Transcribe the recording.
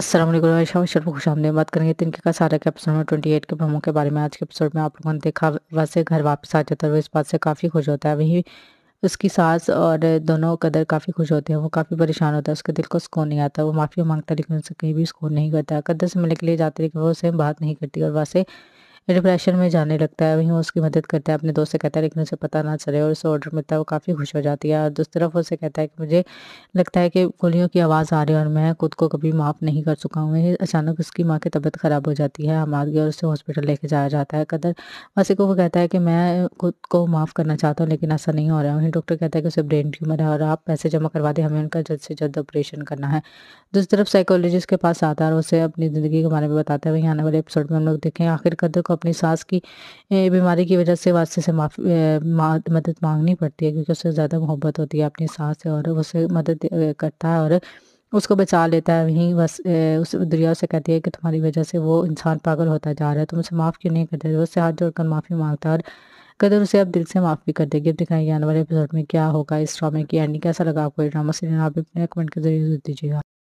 असल शर्फ खुश आमदी बात करेंगे तिनके का सारा के एपिसोड में ट्वेंटी एट के प्रमो के बारे में आज के एपिसोड में आप लोगों ने देखा वैसे घर वापस आ जाता है वो इस बात से काफ़ी खुश होता है वहीं उसकी सास और दोनों कदर काफ़ी खुश होते हैं वो काफ़ी परेशान होता है उसके दिल को सुकून नहीं आता वो माफ़ी मांगता है लेकिन उसे कहीं भी सुकून नहीं करता कदर से मिलने के लिए जाते लेकिन वो उसे बात नहीं करती और वैसे डिप्रेशन में जाने लगता है वहीं उसकी मदद करता है अपने दोस्त से कहता है लेकिन उसे पता ना चले और उसे ऑर्डर मिलता है वो काफ़ी खुश हो जाती है और दूसरी तरफ उसे कहता है कि मुझे लगता है कि गोलियों की आवाज़ आ रही है और मैं खुद को कभी माफ़ नहीं कर चुका हूँ वहीं अचानक उसकी माँ की तबीयत ख़राब हो जाती है हम आगे और उसे हॉस्पिटल लेके जाया जाता है कदर वासी को वो कहता है कि मैं खुद को माफ़ करना चाहता हूँ लेकिन ऐसा नहीं हो रहा है वहीं डॉक्टर कहता है कि उसे ब्रेन ट्यूमर है और आप पैसे जमा करवा दें हमें उनका जल्द से जल्द ऑपरेशन करना है दूसरी तरफ साइकोलॉजिस्ट के पास आता है और उसे अपनी ज़िंदगी के बारे में बताता है वहीं आने वाले एपिसोड में हम लोग देखें आखिर कदर को अपनी सांस की बीमारी की वजह से वास्ते से माफी मदद मांगनी पड़ती है क्योंकि उससे ज़्यादा मोहब्बत होती है अपनी सांस से और उससे मदद करता है और उसको बचा लेता है वहीं बस उस दरिया से कहती है कि तुम्हारी वजह से वो इंसान पागल होता जा रहा है तुम उसे माफ़ क्यों नहीं करते वो उससे हाथ जोड़कर माफ़ी मांगता है और कदर उसे अब दिल से माफ़ भी कर देगी अब दिखाई आने वाले एपिसोड में क्या होगा इस ड्रामे की एंडिंग कैसा लगा आपको ये ड्रामा सीरियल आप अपने कमेंट के जरिए दीजिएगा